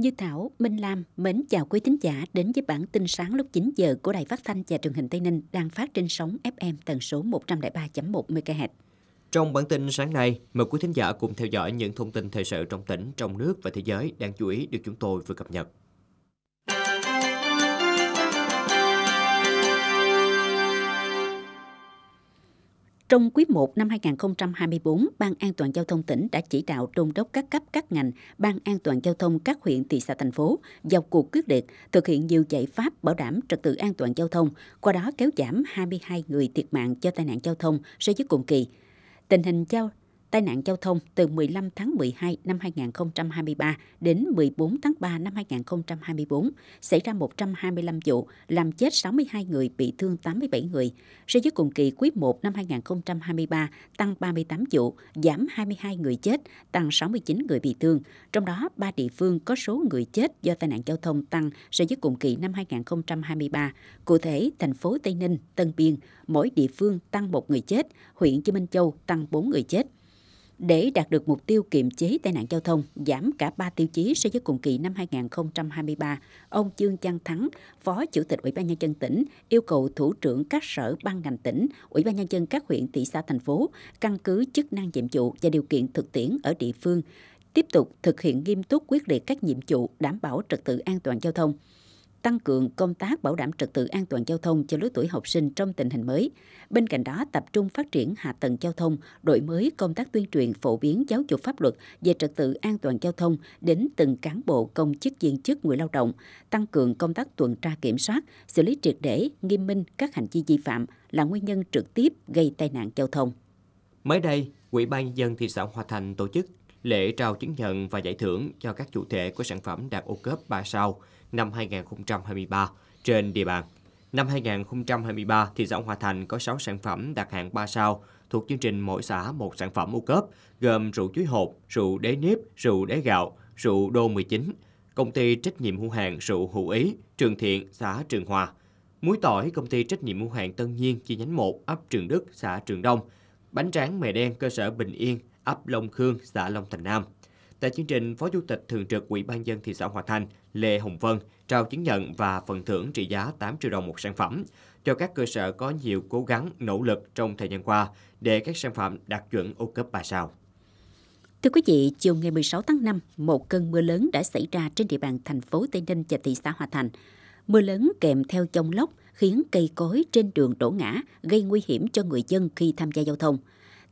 Như Thảo, Minh Lam mến chào quý thính giả đến với bản tin sáng lúc 9 giờ của Đài Phát thanh và Truyền hình Tây Ninh đang phát trên sóng FM tần số 103.1 MHz. Trong bản tin sáng nay, mời quý thính giả cùng theo dõi những thông tin thời sự trong tỉnh, trong nước và thế giới đang chú ý được chúng tôi vừa cập nhật. Trong quý 1 năm 2024, Ban An toàn giao thông tỉnh đã chỉ đạo đôn đốc các cấp các ngành, Ban An toàn giao thông các huyện thị xã thành phố vào cuộc quyết liệt thực hiện nhiều giải pháp bảo đảm trật tự an toàn giao thông, qua đó kéo giảm 22 người thiệt mạng do tai nạn giao thông so với cùng kỳ. Tình hình giao tai nạn giao thông từ 15 tháng 12 năm 2023 đến 14 tháng 3 năm 2024 xảy ra 125 vụ, làm chết 62 người, bị thương 87 người. So với cùng kỳ quý 1 năm 2023, tăng 38 vụ, giảm 22 người chết, tăng 69 người bị thương. Trong đó, ba địa phương có số người chết do tai nạn giao thông tăng so với cùng kỳ năm 2023. Cụ thể, thành phố Tây Ninh, Tân Biên, mỗi địa phương tăng một người chết, huyện Chí Minh Châu tăng 4 người chết. Để đạt được mục tiêu kiềm chế tai nạn giao thông giảm cả 3 tiêu chí so với cùng kỳ năm 2023, ông Dương Văn Thắng, Phó Chủ tịch Ủy ban Nhân dân tỉnh, yêu cầu Thủ trưởng các sở ban ngành tỉnh, Ủy ban Nhân dân các huyện, thị xã, thành phố, căn cứ chức năng nhiệm vụ và điều kiện thực tiễn ở địa phương, tiếp tục thực hiện nghiêm túc quyết liệt các nhiệm vụ đảm bảo trật tự an toàn giao thông, tăng cường công tác bảo đảm trật tự an toàn giao thông cho lứa tuổi học sinh trong tình hình mới. Bên cạnh đó, tập trung phát triển hạ tầng giao thông, đổi mới công tác tuyên truyền phổ biến giáo dục pháp luật về trật tự an toàn giao thông đến từng cán bộ công chức viên chức người lao động, tăng cường công tác tuần tra kiểm soát, xử lý triệt để, nghiêm minh các hành vi vi phạm là nguyên nhân trực tiếp gây tai nạn giao thông. Mới đây, Ủy ban nhân dân thị xã Hòa Thành tổ chức lễ trao chứng nhận và giải thưởng cho các chủ thể của sản phẩm đạt ô cấp 3 sao – năm 2023 trên địa bàn. Năm 2023, thị xã Hòa Thành có 6 sản phẩm đạt hạng 3 sao thuộc chương trình mỗi xã một sản phẩm ô cấp, gồm rượu chuối hộp, rượu đế nếp, rượu đế gạo, rượu đô 19, công ty trách nhiệm hữu hạn rượu hữu ý, trường thiện, xã Trường Hòa, muối tỏi công ty trách nhiệm hữu hạn Tân Nhiên chi nhánh 1, ấp Trường Đức, xã Trường Đông, bánh tráng mè đen cơ sở Bình Yên, ấp Long Khương, xã Long Thành Nam. Tại chương trình, Phó Chủ tịch Thường trực Ủy ban dân thị xã Hòa Thành Lê Hồng Vân trao chứng nhận và phần thưởng trị giá 8 triệu đồng một sản phẩm cho các cơ sở có nhiều cố gắng, nỗ lực trong thời gian qua để các sản phẩm đạt chuẩn ô cấp 3 sao. Thưa quý vị, chiều ngày 16 tháng 5, một cơn mưa lớn đã xảy ra trên địa bàn thành phố Tây Ninh và thị xã Hòa Thành. Mưa lớn kèm theo dông lốc khiến cây cối trên đường đổ ngã, gây nguy hiểm cho người dân khi tham gia giao thông.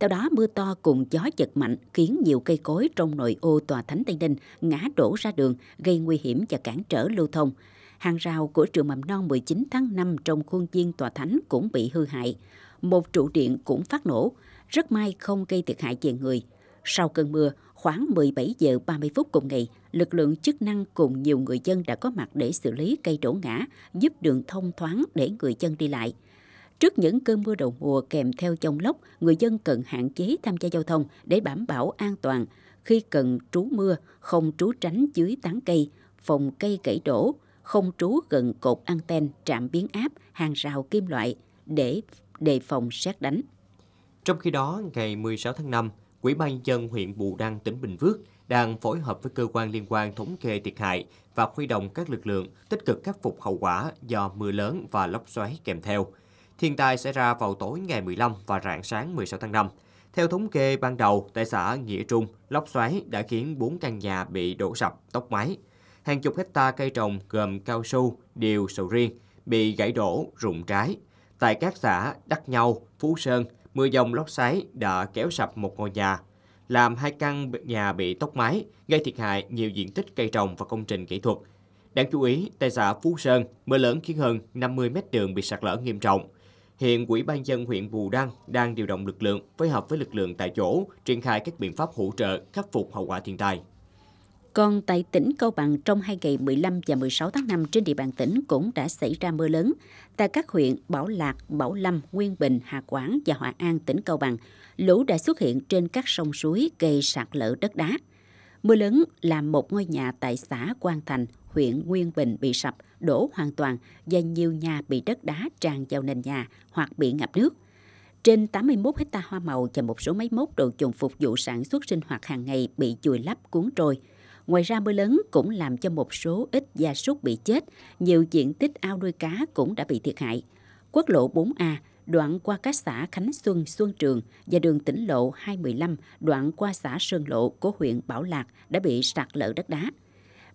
Theo đó, mưa to cùng gió giật mạnh khiến nhiều cây cối trong nội ô tòa Thánh Tây Ninh ngã đổ ra đường, gây nguy hiểm và cản trở lưu thông. Hàng rào của trường mầm non 19 tháng 5 trong khuôn viên tòa thánh cũng bị hư hại. Một trụ điện cũng phát nổ. Rất may không gây thiệt hại về người. Sau cơn mưa, khoảng 17 giờ 30 phút cùng ngày, lực lượng chức năng cùng nhiều người dân đã có mặt để xử lý cây đổ ngã, giúp đường thông thoáng để người dân đi lại. Trước những cơn mưa đầu mùa kèm theo dông lốc, người dân cần hạn chế tham gia giao thông để đảm bảo an toàn. Khi cần trú mưa, không trú tránh dưới tán cây, phòng cây gãy đổ, không trú gần cột anten, trạm biến áp, hàng rào kim loại để đề phòng xét đánh. Trong khi đó, ngày 16 tháng 5, Quỹ ban dân huyện Bù Đăng, tỉnh Bình Phước đang phối hợp với cơ quan liên quan thống kê thiệt hại và huy động các lực lượng tích cực khắc phục hậu quả do mưa lớn và lốc xoáy kèm theo. Thiên tai xảy ra vào tối ngày 15 và rạng sáng 16 tháng 5. Theo thống kê ban đầu, tại xã Nghĩa Trung, lốc xoáy đã khiến 4 căn nhà bị đổ sập, tốc mái. Hàng chục hecta cây trồng gồm cao su, điều, sầu riêng bị gãy đổ, rụng trái. Tại các xã Đắc Nhau, Phú Sơn, mưa dòng lốc xoáy đã kéo sập một ngôi nhà, làm hai căn nhà bị tốc mái, gây thiệt hại nhiều diện tích cây trồng và công trình kỹ thuật. Đáng chú ý, tại xã Phú Sơn, mưa lớn khiến hơn 50 mét đường bị sạt lở nghiêm trọng. Hiện Quỹ ban dân huyện Bù Đăng đang điều động lực lượng phối hợp với lực lượng tại chỗ triển khai các biện pháp hỗ trợ khắc phục hậu quả thiên tai. Còn tại tỉnh Cao Bằng trong hai ngày 15 và 16 tháng 5 trên địa bàn tỉnh cũng đã xảy ra mưa lớn. Tại các huyện Bảo Lạc, Bảo Lâm, Nguyên Bình, Hà Quảng và Hòa An, tỉnh Cao Bằng, lũ đã xuất hiện trên các sông suối gây sạt lở đất đá. Mưa lớn làm một ngôi nhà tại xã Quang Thành, huyện Nguyên Bình bị sập, đổ hoàn toàn và nhiều nhà bị đất đá tràn vào nền nhà hoặc bị ngập nước. Trên 81 hecta hoa màu và một số máy móc đồ dùng phục vụ sản xuất sinh hoạt hàng ngày bị chùi lấp cuốn trôi. Ngoài ra mưa lớn cũng làm cho một số ít gia súc bị chết, nhiều diện tích ao nuôi cá cũng đã bị thiệt hại. Quốc lộ 4A đoạn qua các xã Khánh Xuân, Xuân Trường và đường tỉnh lộ 215 đoạn qua xã Sơn Lộ của huyện Bảo Lạc đã bị sạt lở đất đá.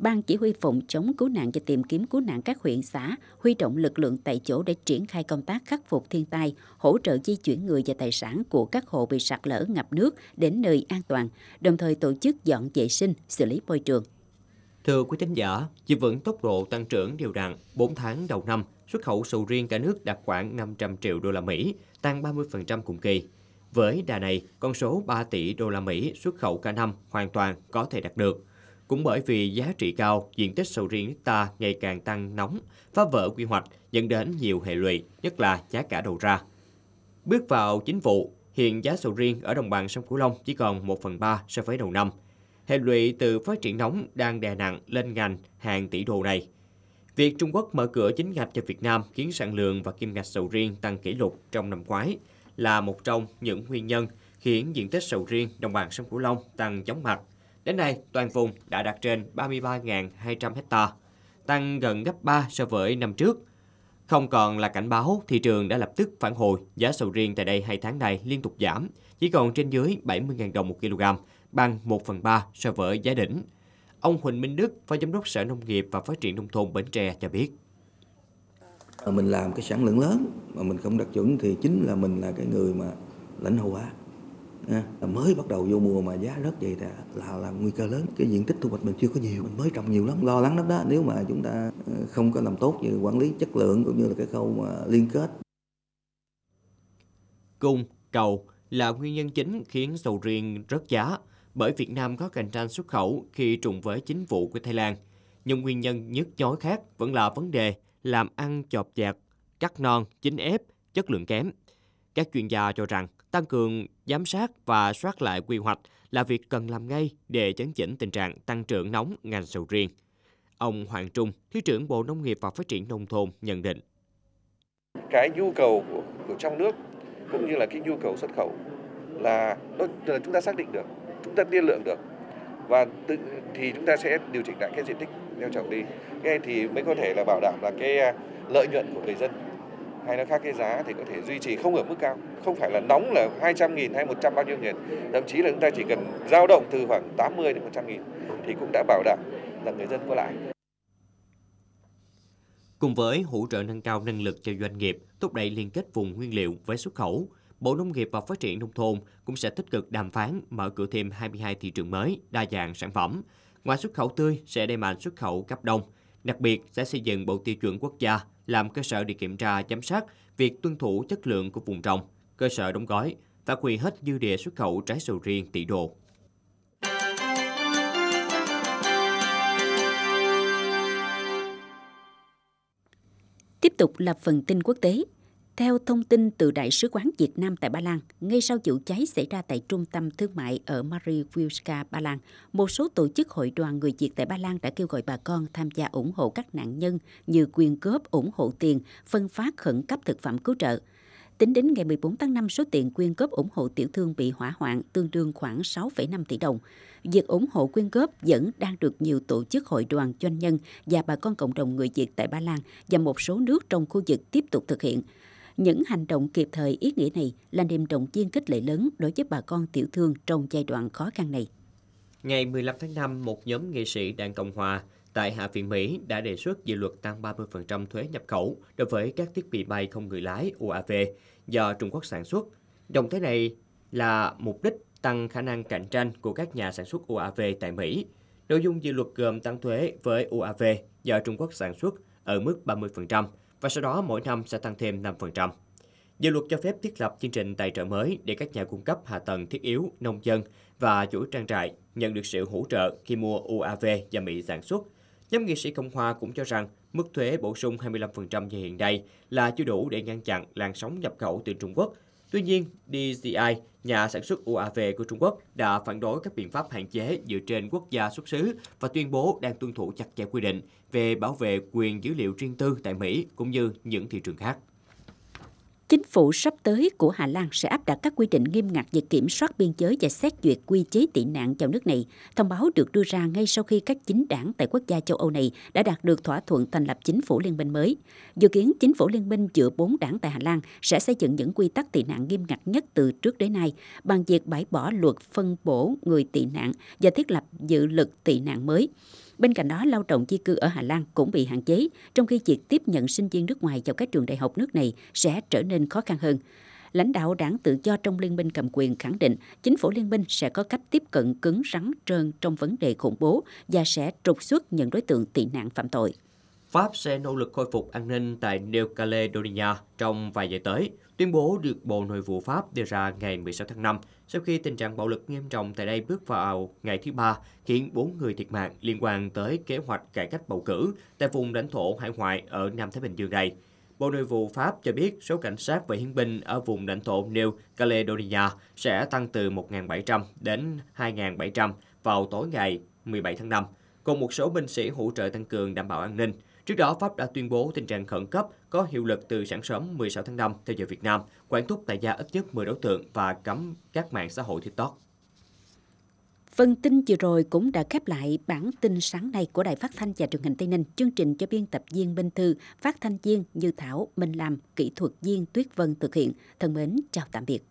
Ban Chỉ huy phòng chống cứu nạn và tìm kiếm cứu nạn các huyện xã huy động lực lượng tại chỗ để triển khai công tác khắc phục thiên tai, hỗ trợ di chuyển người và tài sản của các hộ bị sạt lở ngập nước đến nơi an toàn, đồng thời tổ chức dọn vệ sinh, xử lý môi trường. Thưa quý thính giả, giữ vững tốc độ tăng trưởng đều đặn 4 tháng đầu năm, xuất khẩu sầu riêng cả nước đạt khoảng 500 triệu đô la Mỹ, tăng 30% cùng kỳ. Với đà này, con số 3 tỷ đô la Mỹ xuất khẩu cả năm hoàn toàn có thể đạt được. Cũng bởi vì giá trị cao, diện tích sầu riêng nước ta ngày càng tăng nóng, phá vỡ quy hoạch, dẫn đến nhiều hệ lụy, nhất là giá cả đầu ra. Bước vào chính vụ, hiện giá sầu riêng ở đồng bằng sông Cửu Long chỉ còn 1 phần 3 so với đầu năm. Hệ lụy từ phát triển nóng đang đè nặng lên ngành hàng tỷ đô này. Việc Trung Quốc mở cửa chính ngạch cho Việt Nam khiến sản lượng và kim ngạch sầu riêng tăng kỷ lục trong năm ngoái là một trong những nguyên nhân khiến diện tích sầu riêng đồng bằng sông Cửu Long tăng chóng mặt Đến nay, toàn vùng đã đạt trên 33.200 hecta, tăng gần gấp 3 so với năm trước. Không còn là cảnh báo, thị trường đã lập tức phản hồi, giá sầu riêng tại đây hai tháng này liên tục giảm, chỉ còn trên dưới 70.000 đồng một kg, bằng 1 phần 3 so với giá đỉnh. Ông Huỳnh Minh Đức, Phó Giám đốc Sở Nông nghiệp và Phát triển Nông thôn Bến Tre cho biết. Mình làm cái sản lượng lớn mà mình không đạt chuẩn thì chính là mình là cái người mà lãnh hậu hóa à, mới bắt đầu vô mùa mà giá rất vậy là, là là nguy cơ lớn cái diện tích thu hoạch mình chưa có nhiều mình mới trồng nhiều lắm lo lắng lắm đó nếu mà chúng ta ờ, không có làm tốt về quản lý chất lượng cũng như là cái khâu ờ, liên kết cung cầu là nguyên nhân chính khiến sầu riêng rất giá bởi Việt Nam có cạnh tranh xuất khẩu khi trùng với chính vụ của Thái Lan. Nhưng nguyên nhân nhức nhối khác vẫn là vấn đề làm ăn chọp chạc, cắt non, chín ép, chất lượng kém. Các chuyên gia cho rằng tăng cường giám sát và soát lại quy hoạch là việc cần làm ngay để chấn chỉnh tình trạng tăng trưởng nóng ngành sầu riêng. Ông Hoàng Trung, Thứ trưởng Bộ Nông nghiệp và Phát triển Nông thôn nhận định. Cái nhu cầu của, của trong nước cũng như là cái nhu cầu xuất khẩu là, đó, là chúng ta xác định được, chúng ta tiên lượng được và tự, thì chúng ta sẽ điều chỉnh lại cái diện tích gieo trồng đi. ngay thì mới có thể là bảo đảm là cái à, lợi nhuận của người dân hay nó khác cái giá thì có thể duy trì không ở mức cao không phải là nóng là 200 nghìn hay 100 bao nhiêu nghìn thậm chí là chúng ta chỉ cần dao động từ khoảng 80 đến 100 nghìn thì cũng đã bảo đảm là người dân có lãi Cùng với hỗ trợ nâng cao năng lực cho doanh nghiệp, thúc đẩy liên kết vùng nguyên liệu với xuất khẩu, Bộ Nông nghiệp và Phát triển Nông thôn cũng sẽ tích cực đàm phán mở cửa thêm 22 thị trường mới, đa dạng sản phẩm. Ngoài xuất khẩu tươi, sẽ đẩy mạnh xuất khẩu cấp đông. Đặc biệt, sẽ xây dựng bộ tiêu chuẩn quốc gia làm cơ sở để kiểm tra giám sát việc tuân thủ chất lượng của vùng trồng, cơ sở đóng gói, và huy hết dư địa xuất khẩu trái sầu riêng tỷ đô. Tiếp tục là phần tin quốc tế. Theo thông tin từ Đại sứ quán Việt Nam tại Ba Lan, ngay sau vụ cháy xảy ra tại trung tâm thương mại ở Mariwilska, Ba Lan, một số tổ chức hội đoàn người Việt tại Ba Lan đã kêu gọi bà con tham gia ủng hộ các nạn nhân như quyên góp, ủng hộ tiền, phân phát khẩn cấp thực phẩm cứu trợ. Tính đến ngày 14 tháng 5, số tiền quyên góp ủng hộ tiểu thương bị hỏa hoạn tương đương khoảng 6,5 tỷ đồng. Việc ủng hộ quyên góp vẫn đang được nhiều tổ chức hội đoàn doanh nhân và bà con cộng đồng người Việt tại Ba Lan và một số nước trong khu vực tiếp tục thực hiện. Những hành động kịp thời ý nghĩa này là niềm động viên khích lệ lớn đối với bà con tiểu thương trong giai đoạn khó khăn này. Ngày 15 tháng 5, một nhóm nghệ sĩ đảng Cộng Hòa tại Hạ viện Mỹ đã đề xuất dự luật tăng 30% thuế nhập khẩu đối với các thiết bị bay không người lái UAV do Trung Quốc sản xuất. Động thái này là mục đích tăng khả năng cạnh tranh của các nhà sản xuất UAV tại Mỹ. Nội dung dự luật gồm tăng thuế với UAV do Trung Quốc sản xuất ở mức 30%, và sau đó mỗi năm sẽ tăng thêm 5%. Dự luật cho phép thiết lập chương trình tài trợ mới để các nhà cung cấp hạ tầng thiết yếu, nông dân và chủ trang trại nhận được sự hỗ trợ khi mua UAV do Mỹ sản xuất. Nhóm nghị sĩ Cộng hòa cũng cho rằng mức thuế bổ sung 25% như hiện nay là chưa đủ để ngăn chặn làn sóng nhập khẩu từ Trung Quốc. Tuy nhiên, DJI, nhà sản xuất UAV của Trung Quốc, đã phản đối các biện pháp hạn chế dựa trên quốc gia xuất xứ và tuyên bố đang tuân thủ chặt chẽ quy định về bảo vệ quyền dữ liệu riêng tư tại Mỹ cũng như những thị trường khác. Chính phủ sắp tới của Hà Lan sẽ áp đặt các quy định nghiêm ngặt về kiểm soát biên giới và xét duyệt quy chế tị nạn vào nước này. Thông báo được đưa ra ngay sau khi các chính đảng tại quốc gia châu Âu này đã đạt được thỏa thuận thành lập chính phủ liên minh mới. Dự kiến chính phủ liên minh giữa bốn đảng tại Hà Lan sẽ xây dựng những quy tắc tị nạn nghiêm ngặt nhất từ trước đến nay bằng việc bãi bỏ luật phân bổ người tị nạn và thiết lập dự luật tị nạn mới. Bên cạnh đó, lao động di cư ở Hà Lan cũng bị hạn chế, trong khi việc tiếp nhận sinh viên nước ngoài vào các trường đại học nước này sẽ trở nên khó khăn hơn. Lãnh đạo đảng tự do trong liên minh cầm quyền khẳng định chính phủ liên minh sẽ có cách tiếp cận cứng rắn trơn trong vấn đề khủng bố và sẽ trục xuất những đối tượng tị nạn phạm tội. Pháp sẽ nỗ lực khôi phục an ninh tại New Caledonia trong vài giờ tới, tuyên bố được Bộ Nội vụ Pháp đưa ra ngày 16 tháng 5 sau khi tình trạng bạo lực nghiêm trọng tại đây bước vào ngày thứ ba khiến 4 người thiệt mạng liên quan tới kế hoạch cải cách bầu cử tại vùng lãnh thổ hải ngoại ở Nam Thái Bình Dương này. Bộ Nội vụ Pháp cho biết số cảnh sát và hiến binh ở vùng lãnh thổ New Caledonia sẽ tăng từ 1.700 đến 2.700 vào tối ngày 17 tháng 5, cùng một số binh sĩ hỗ trợ tăng cường đảm bảo an ninh. Trước đó, Pháp đã tuyên bố tình trạng khẩn cấp có hiệu lực từ sáng sớm 16 tháng 5 theo giờ Việt Nam, quản thúc tại gia ít nhất 10 đối tượng và cấm các mạng xã hội TikTok. Phần tin vừa rồi cũng đã khép lại bản tin sáng nay của Đài Phát thanh và Truyền hình Tây Ninh. Chương trình cho biên tập viên Minh Thư, phát thanh viên Như Thảo, Minh Lam, kỹ thuật viên Tuyết Vân thực hiện. Thân mến, chào tạm biệt.